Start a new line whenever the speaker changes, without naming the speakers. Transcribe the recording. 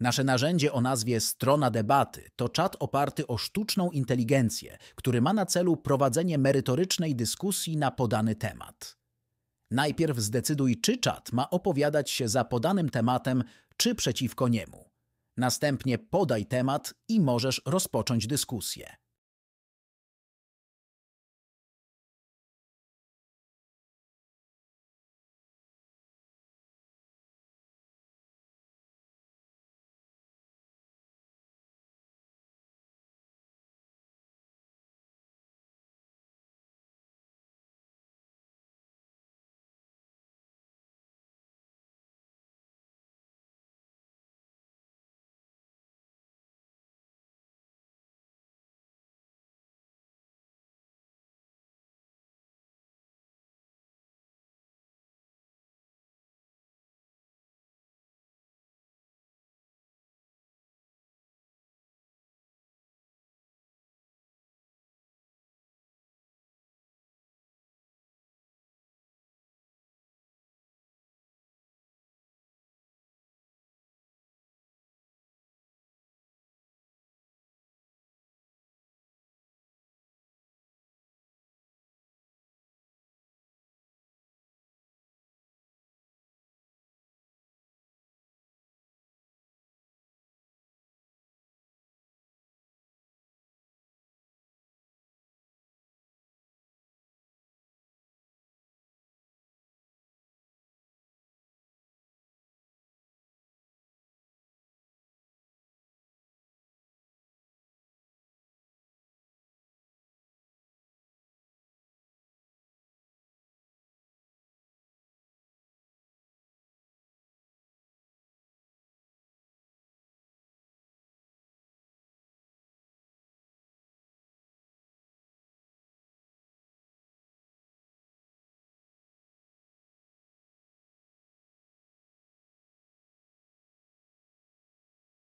Nasze narzędzie o nazwie Strona Debaty to czat oparty o sztuczną inteligencję, który ma na celu prowadzenie merytorycznej dyskusji na podany temat. Najpierw zdecyduj, czy czat ma opowiadać się za podanym tematem, czy przeciwko niemu. Następnie podaj temat i możesz rozpocząć dyskusję.